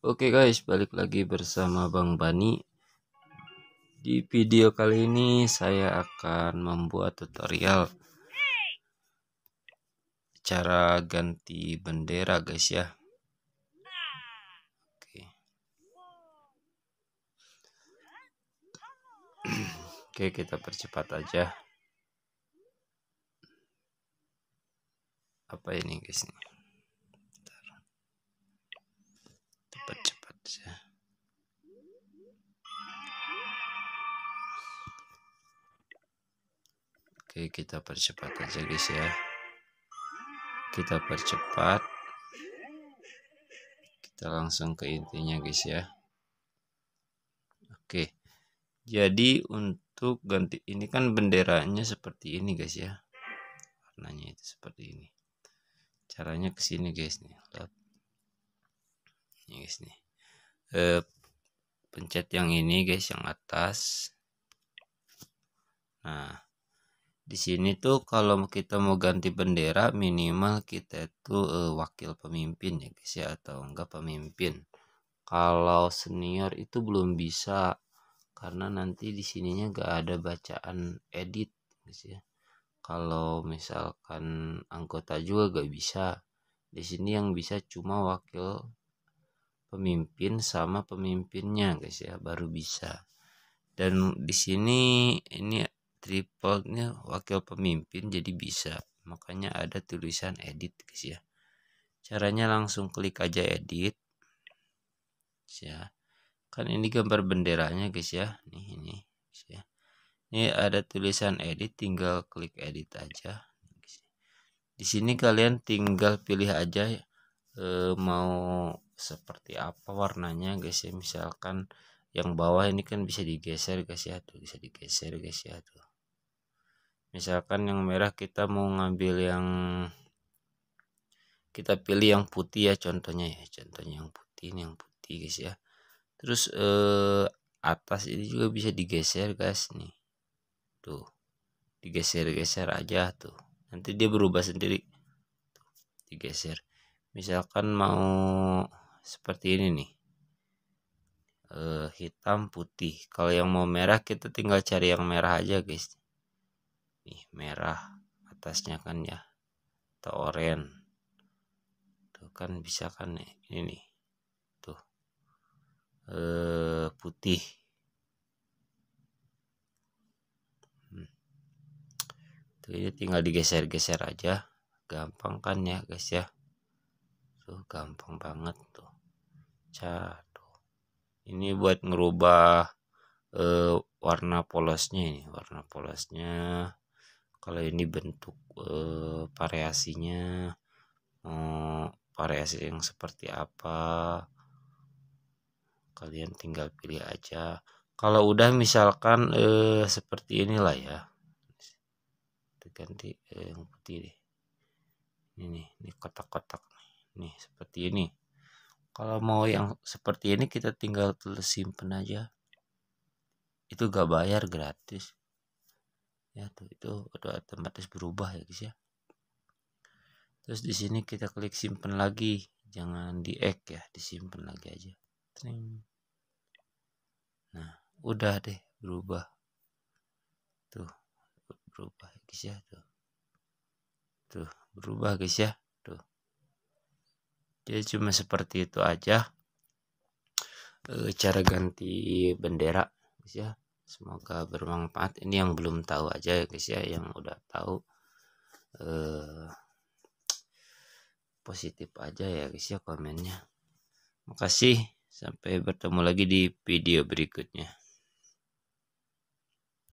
Oke guys, balik lagi bersama Bang Bani. Di video kali ini saya akan membuat tutorial cara ganti bendera guys ya. Oke. Oke, kita percepat aja. Apa ini guys nih? saja. Oke, kita percepat aja guys ya. Kita percepat. Kita langsung ke intinya guys ya. Oke. Jadi untuk ganti ini kan benderanya seperti ini guys ya. Warnanya itu seperti ini. Caranya ke sini guys nih. Ini guys nih eh, pencet yang ini guys yang atas nah di sini tuh kalau kita mau ganti bendera minimal kita itu eh, wakil pemimpin ya guys ya atau enggak pemimpin kalau senior itu belum bisa karena nanti di sininya enggak ada bacaan edit guys ya kalau misalkan anggota juga gak bisa di sini yang bisa cuma wakil pemimpin sama pemimpinnya guys ya baru bisa dan di sini ini tripodnya wakil pemimpin jadi bisa makanya ada tulisan edit guys ya caranya langsung klik aja edit ya kan ini gambar benderanya guys ya nih ini guys ya ini ada tulisan edit tinggal klik edit aja di sini kalian tinggal pilih aja e, mau seperti apa warnanya guys ya misalkan yang bawah ini kan bisa digeser guys ya tuh bisa digeser guys ya tuh misalkan yang merah kita mau ngambil yang kita pilih yang putih ya contohnya ya contohnya yang putih ini yang putih guys ya terus eh, atas ini juga bisa digeser guys nih tuh digeser-geser aja tuh nanti dia berubah sendiri tuh, digeser misalkan mau seperti ini nih uh, hitam putih kalau yang mau merah kita tinggal cari yang merah aja guys nih merah atasnya kan ya atau oranye tuh kan bisa kan ya, ini nih tuh uh, putih hmm. tuh ini tinggal digeser-geser aja gampang kan ya guys ya tuh gampang banget tuh Caduh. Ini buat ngerubah uh, warna polosnya ini, warna polosnya. Kalau ini bentuk uh, variasinya uh, variasi yang seperti apa? Kalian tinggal pilih aja. Kalau udah misalkan eh, seperti inilah ya. diganti eh, yang putih deh ini nih, ini kotak-kotak nih seperti ini kalau mau yang seperti ini kita tinggal tulis simpen aja itu gak bayar gratis ya tuh itu udah otomatis berubah ya guys ya terus di sini kita klik simpen lagi jangan di ek ya disimpan lagi aja Tring. nah udah deh berubah tuh berubah guys ya tuh tuh berubah guys ya tuh ya cuma seperti itu aja eh, cara ganti bendera guys ya semoga bermanfaat ini yang belum tahu aja ya guys ya yang udah tahu e, positif aja ya guys ya komennya makasih sampai bertemu lagi di video berikutnya